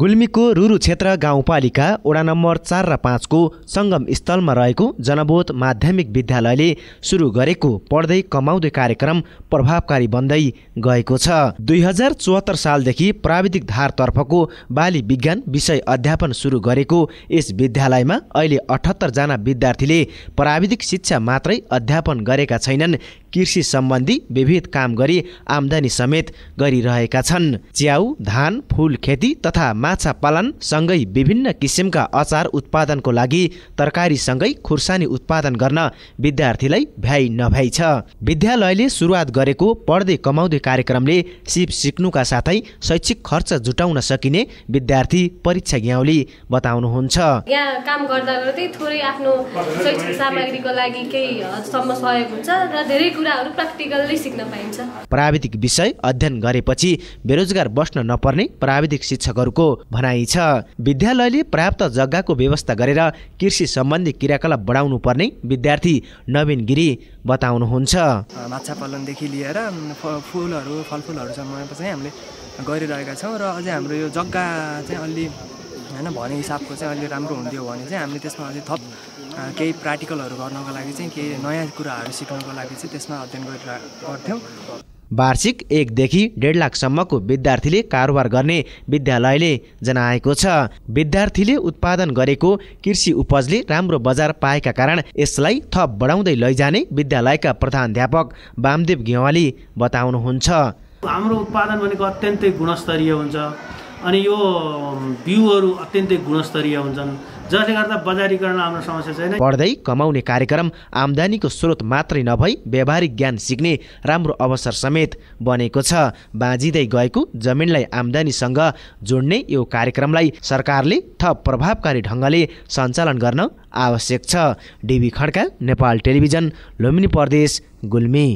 गुल्मीको रुरु क्षेत्र गाउँपालिका वडा नम्बर चार र पाँचको सङ्गम स्थलमा रहेको जनबोध माध्यमिक विद्यालयले सुरु गरेको पढ्दै कमाउँदै कार्यक्रम प्रभावकारी बन्दै गएको छ दुई हजार चौहत्तर सालदेखि प्राविधिक धारतर्फको बाली विज्ञान विषय अध्यापन सुरु गरेको यस विद्यालयमा अहिले अठहत्तरजना विद्यार्थीले प्राविधिक शिक्षा मात्रै अध्यापन गरेका छैनन् कृषि सम्बन्धी विविध काम गरी आमदानी समेत गरिरहेका छन् च्याउ धान फुल खेती तथा माछा पालन सँगै विभिन्न किसिमका अचार उत्पादनको लागि तरकारीसँगै खुर्सानी उत्पादन गर्न विद्यार्थीलाई भ्याइ नभ्याइ छ विद्यालयले सुरुवात गरेको पढ्दै कमाउँदै कार्यक्रमले सिप सिक्नुका साथै शैक्षिक खर्च जुटाउन सकिने विद्यार्थी परीक्षा ग्याउली बताउनुहुन्छ यहाँ काम गर्दा गर्दै थोरै आफ्नो शैक्षिक सामग्रीको लागि केही सहयोग हुन्छ र धेरै कुराहरू प्र्याक्टिकल्ली सिक्न पाइन्छ प्राविधिक विषय अध्ययन गरेपछि बेरोजगार बस्न नपर्ने प्राविधिक शिक्षकहरूको भनाइ छ विद्यालयले पर्याप्त जग्गाको व्यवस्था गरेर कृषि सम्बन्धी क्रियाकलाप बढाउनु पर्ने विद्यार्थी नवीन गिरी बताउनुहुन्छ माछा पालनदेखि लिएर फुलहरू फलफुलहरूसम्म चाहिँ हामीले गरिरहेका छौँ र अझै हाम्रो यो जग्गा चाहिँ अलि होइन भने हिसाबको चाहिँ अलि राम्रो हुन्थ्यो भने चाहिँ हामीले त्यसमा अझै थप केही प्र्याक्टिकलहरू गर्नको लागि चाहिँ केही नयाँ कुराहरू सिक्नको लागि चाहिँ त्यसमा अध्ययन गरेर गर्थ्यौँ वार्षिक एकदेखि डेढ लाखसम्मको विद्यार्थीले कारोबार गर्ने विद्यालयले जनाएको छ विद्यार्थीले उत्पादन गरेको कृषि उपजले राम्रो बजार पाएका कारण यसलाई थप बढाउँदै लैजाने विद्यालयका प्रधानध्यापक वामदेव गेवाली बताउनुहुन्छ हाम्रो उत्पादन भनेको अत्यन्तै गुणस्तरीय हुन्छ अनि यो बिउहरू अत्यन्तै गुणस्तरीय हुन्छन् जसले गर्दा बजारीकरण हाम्रो समस्या छैन पढ्दै कमाउने कार्यक्रम आमदानीको स्रोत मात्रै नभई व्यावहारिक ज्ञान सिक्ने राम्रो अवसर समेत बनेको छ बाँझिँदै गएको जमिनलाई आमदानीसँग जोड्ने यो कार्यक्रमलाई सरकारले थप प्रभावकारी ढङ्गले सञ्चालन गर्न आवश्यक छ डिबी खड्का नेपाल टेलिभिजन लुम्बिनी प्रदेश गुल्मी